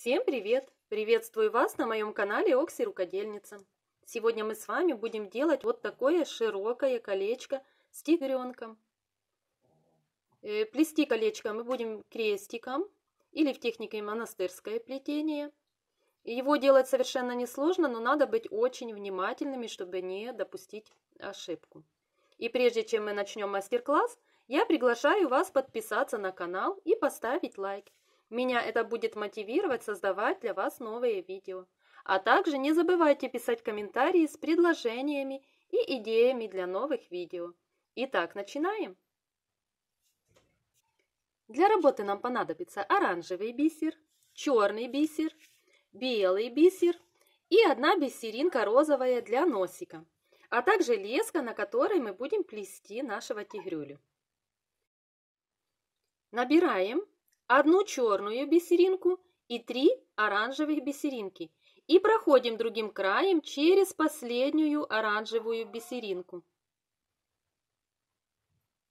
Всем привет! Приветствую вас на моем канале Окси Рукодельница. Сегодня мы с вами будем делать вот такое широкое колечко с тигренком. Э, плести колечко мы будем крестиком или в технике монастырское плетение. Его делать совершенно несложно, но надо быть очень внимательными, чтобы не допустить ошибку. И прежде чем мы начнем мастер-класс, я приглашаю вас подписаться на канал и поставить лайк. Меня это будет мотивировать создавать для вас новые видео. А также не забывайте писать комментарии с предложениями и идеями для новых видео. Итак, начинаем! Для работы нам понадобится оранжевый бисер, черный бисер, белый бисер и одна бисеринка розовая для носика, а также леска, на которой мы будем плести нашего тигрюлю. Набираем одну черную бисеринку и три оранжевых бисеринки и проходим другим краем через последнюю оранжевую бисеринку.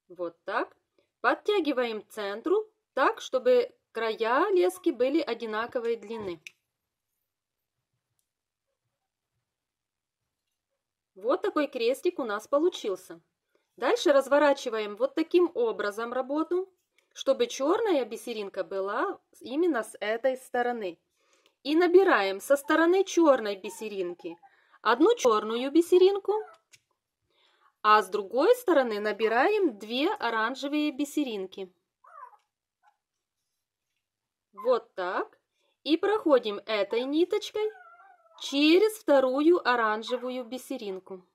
Вот так. Подтягиваем к центру так, чтобы края лески были одинаковой длины. Вот такой крестик у нас получился. Дальше разворачиваем вот таким образом работу, чтобы черная бисеринка была именно с этой стороны. И набираем со стороны черной бисеринки одну черную бисеринку, а с другой стороны набираем две оранжевые бисеринки. Вот так. И проходим этой ниточкой через вторую оранжевую бисеринку.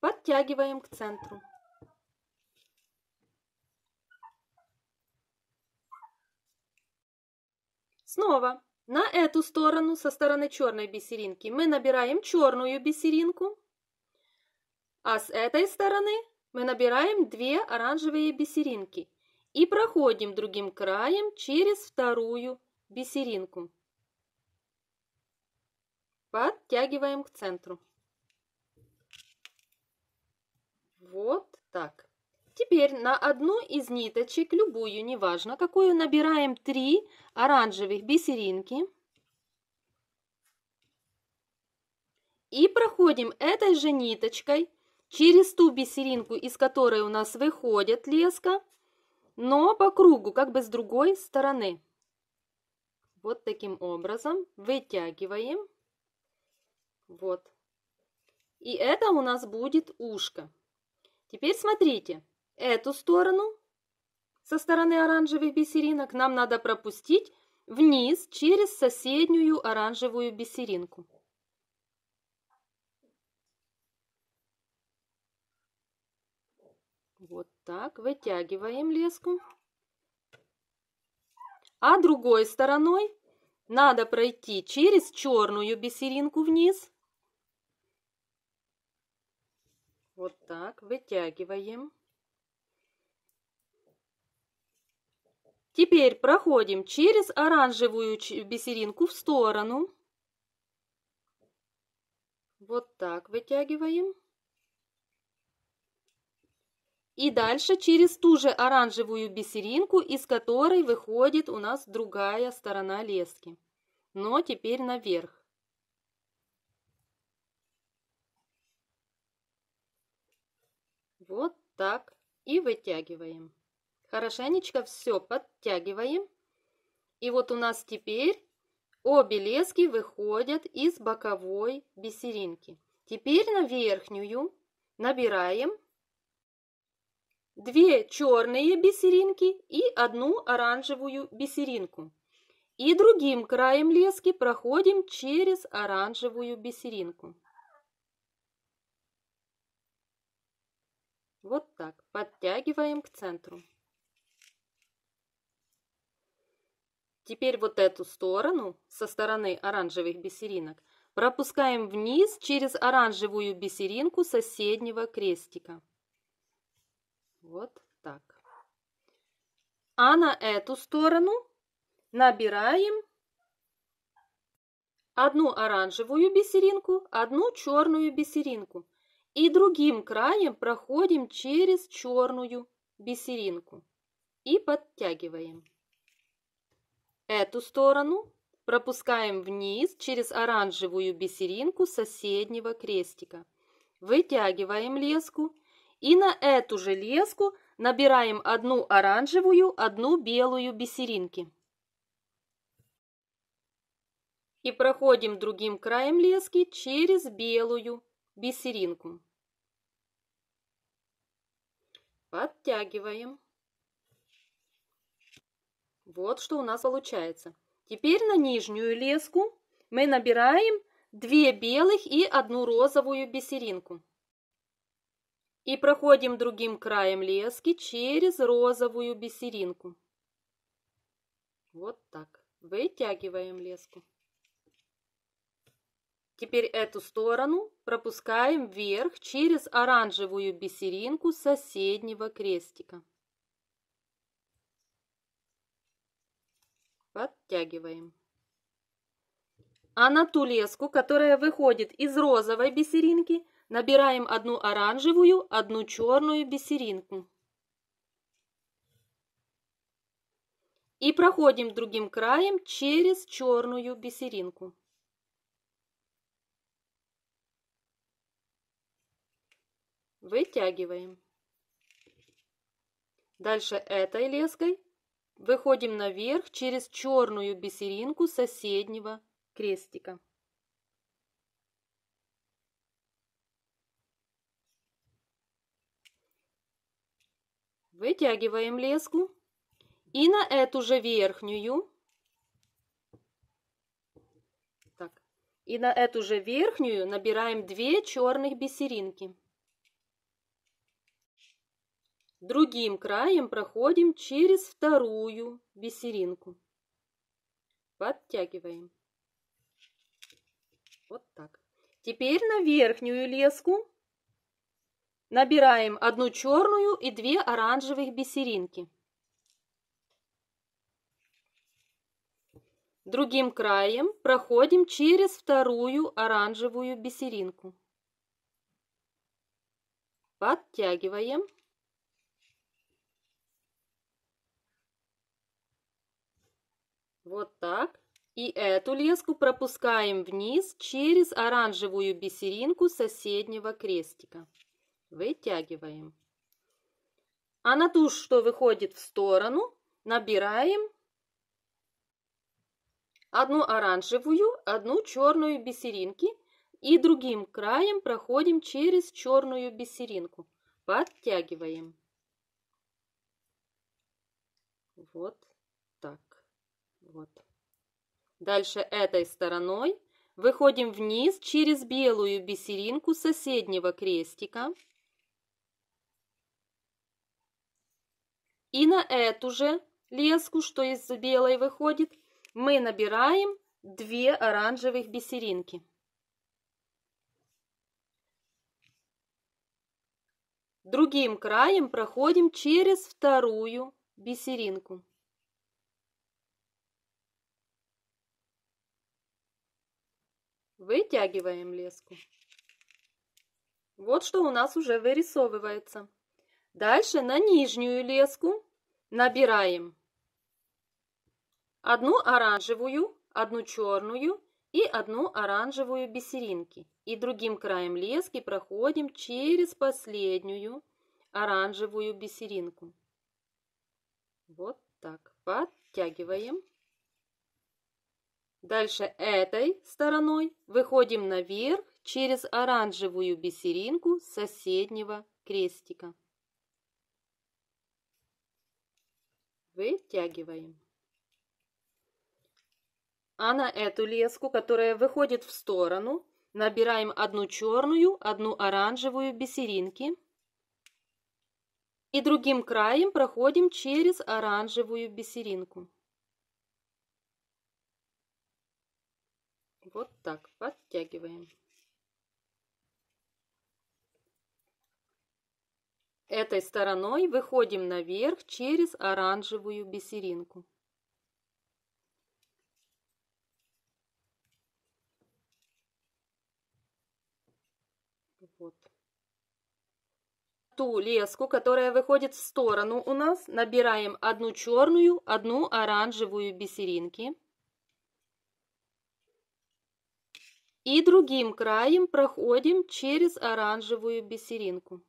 Подтягиваем к центру. Снова. На эту сторону, со стороны черной бисеринки, мы набираем черную бисеринку, а с этой стороны мы набираем две оранжевые бисеринки и проходим другим краем через вторую бисеринку. Подтягиваем к центру. Вот Теперь на одну из ниточек, любую, неважно какую, набираем 3 оранжевых бисеринки. И проходим этой же ниточкой через ту бисеринку, из которой у нас выходит леска, но по кругу, как бы с другой стороны. Вот таким образом вытягиваем. Вот. И это у нас будет ушко. Теперь смотрите. Эту сторону со стороны оранжевых бисеринок нам надо пропустить вниз через соседнюю оранжевую бисеринку. Вот так, вытягиваем леску. А другой стороной надо пройти через черную бисеринку вниз. Вот так, вытягиваем. Теперь проходим через оранжевую бисеринку в сторону. Вот так вытягиваем. И дальше через ту же оранжевую бисеринку, из которой выходит у нас другая сторона лески. Но теперь наверх. Вот так и вытягиваем. Хорошенечко все подтягиваем. И вот у нас теперь обе лески выходят из боковой бисеринки. Теперь на верхнюю набираем две черные бисеринки и одну оранжевую бисеринку. И другим краем лески проходим через оранжевую бисеринку. Вот так, подтягиваем к центру. Теперь вот эту сторону со стороны оранжевых бисеринок пропускаем вниз через оранжевую бисеринку соседнего крестика. Вот так. А на эту сторону набираем одну оранжевую бисеринку, одну черную бисеринку. И другим краем проходим через черную бисеринку и подтягиваем. Эту сторону пропускаем вниз через оранжевую бисеринку соседнего крестика. Вытягиваем леску и на эту же леску набираем одну оранжевую, одну белую бисеринки. И проходим другим краем лески через белую бисеринку. Подтягиваем. Вот что у нас получается. Теперь на нижнюю леску мы набираем 2 белых и одну розовую бисеринку. И проходим другим краем лески через розовую бисеринку. Вот так. Вытягиваем леску. Теперь эту сторону пропускаем вверх через оранжевую бисеринку соседнего крестика. Подтягиваем. А на ту леску, которая выходит из розовой бисеринки, набираем одну оранжевую, одну черную бисеринку. И проходим другим краем через черную бисеринку. Вытягиваем. Дальше этой леской Выходим наверх через черную бисеринку соседнего крестика. Вытягиваем леску и на эту же верхнюю, так, и на эту же верхнюю набираем 2 черных бисеринки. Другим краем проходим через вторую бисеринку. Подтягиваем. Вот так. Теперь на верхнюю леску набираем одну черную и две оранжевых бисеринки. Другим краем проходим через вторую оранжевую бисеринку. Подтягиваем. Вот так. И эту леску пропускаем вниз через оранжевую бисеринку соседнего крестика. Вытягиваем. А на ту, что выходит в сторону, набираем одну оранжевую, одну черную бисеринки и другим краем проходим через черную бисеринку. Подтягиваем. Вот. Вот. Дальше этой стороной выходим вниз через белую бисеринку соседнего крестика. И на эту же леску, что из белой выходит, мы набираем две оранжевых бисеринки. Другим краем проходим через вторую бисеринку. Вытягиваем леску. Вот что у нас уже вырисовывается. Дальше на нижнюю леску набираем одну оранжевую, одну черную и одну оранжевую бисеринки. И другим краем лески проходим через последнюю оранжевую бисеринку. Вот так. Подтягиваем. Дальше этой стороной выходим наверх через оранжевую бисеринку соседнего крестика. Вытягиваем. А на эту леску, которая выходит в сторону, набираем одну черную, одну оранжевую бисеринки. И другим краем проходим через оранжевую бисеринку. Вот так подтягиваем. Этой стороной выходим наверх через оранжевую бисеринку. Вот. Ту леску, которая выходит в сторону у нас, набираем одну черную, одну оранжевую бисеринки. и другим краем проходим через оранжевую бисеринку.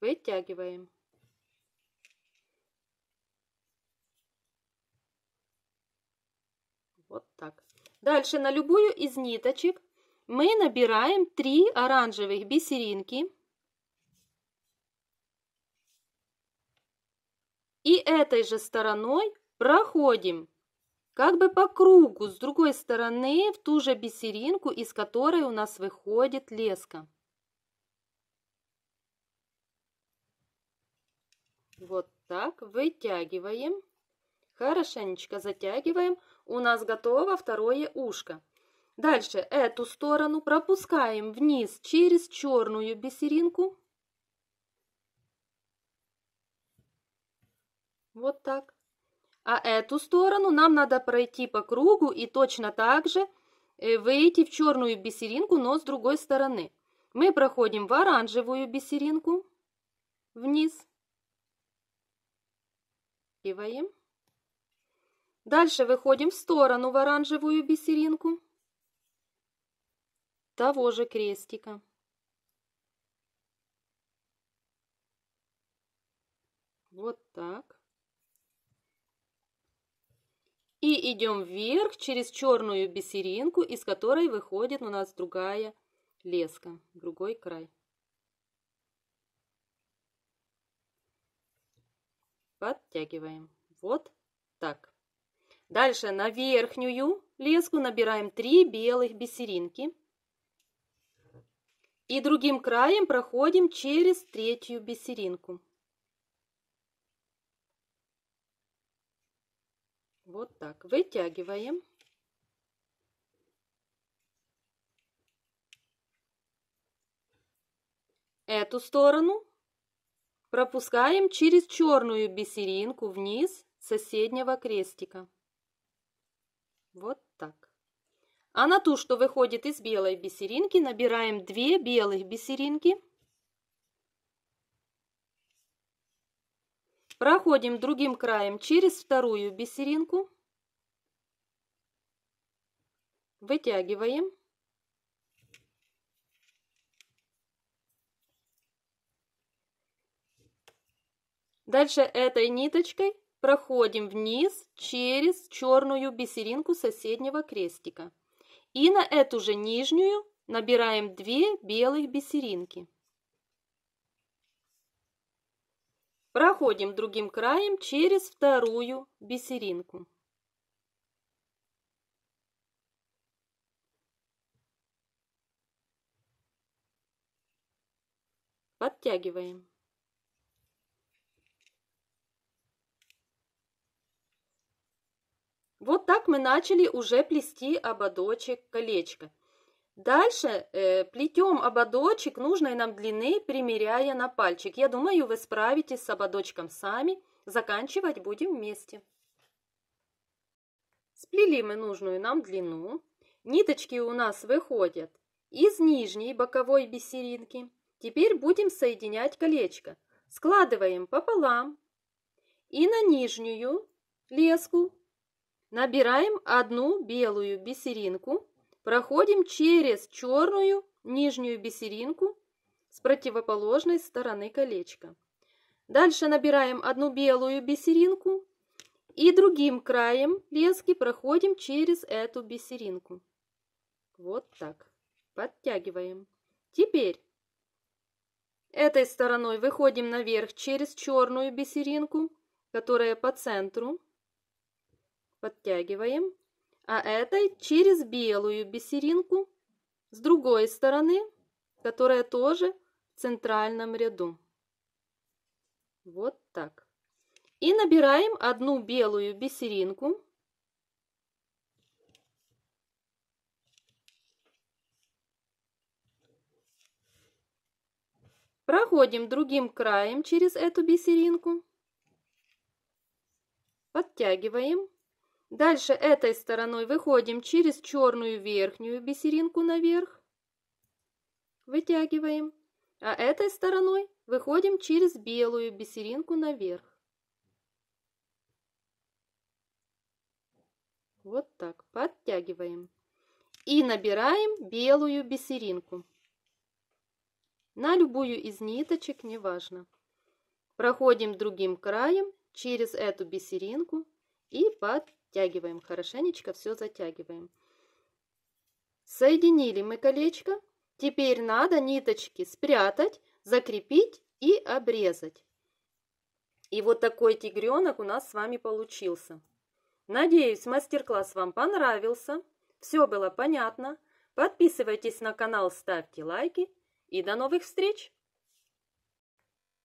Вытягиваем. Вот так. Дальше на любую из ниточек мы набираем 3 оранжевых бисеринки. И этой же стороной проходим как бы по кругу с другой стороны в ту же бисеринку, из которой у нас выходит леска. Вот так вытягиваем, хорошенечко затягиваем. У нас готово второе ушко. Дальше эту сторону пропускаем вниз через черную бисеринку. Вот так. А эту сторону нам надо пройти по кругу и точно так же э, выйти в черную бисеринку, но с другой стороны. Мы проходим в оранжевую бисеринку вниз. Киваем. Дальше выходим в сторону в оранжевую бисеринку того же крестика. Вот так. и идем вверх через черную бисеринку, из которой выходит у нас другая леска, другой край. Подтягиваем. Вот так. Дальше на верхнюю леску набираем 3 белых бисеринки. И другим краем проходим через третью бисеринку. Вот так. Вытягиваем. Эту сторону пропускаем через черную бисеринку вниз соседнего крестика. Вот так. А на ту, что выходит из белой бисеринки, набираем 2 белых бисеринки – Проходим другим краем через вторую бисеринку. Вытягиваем. Дальше этой ниточкой проходим вниз через черную бисеринку соседнего крестика. И на эту же нижнюю набираем 2 белых бисеринки. Проходим другим краем через вторую бисеринку. Подтягиваем. Вот так мы начали уже плести ободочек колечко. Дальше э, плетем ободочек нужной нам длины, примеряя на пальчик. Я думаю, вы справитесь с ободочком сами. Заканчивать будем вместе. Сплели мы нужную нам длину. Ниточки у нас выходят из нижней боковой бисеринки. Теперь будем соединять колечко. Складываем пополам и на нижнюю леску набираем одну белую бисеринку Проходим через черную нижнюю бисеринку с противоположной стороны колечка. Дальше набираем одну белую бисеринку и другим краем лески проходим через эту бисеринку. Вот так. Подтягиваем. Теперь этой стороной выходим наверх через черную бисеринку, которая по центру. Подтягиваем а этой через белую бисеринку с другой стороны, которая тоже в центральном ряду. Вот так. И набираем одну белую бисеринку. Проходим другим краем через эту бисеринку. Подтягиваем. Дальше этой стороной выходим через черную верхнюю бисеринку наверх. Вытягиваем. А этой стороной выходим через белую бисеринку наверх. Вот так, подтягиваем. И набираем белую бисеринку. На любую из ниточек, неважно. Проходим другим краем через эту бисеринку и подтягиваем Оттягиваем хорошенечко, все затягиваем. Соединили мы колечко. Теперь надо ниточки спрятать, закрепить и обрезать. И вот такой тигренок у нас с вами получился. Надеюсь, мастер-класс вам понравился. Все было понятно. Подписывайтесь на канал, ставьте лайки и до новых встреч!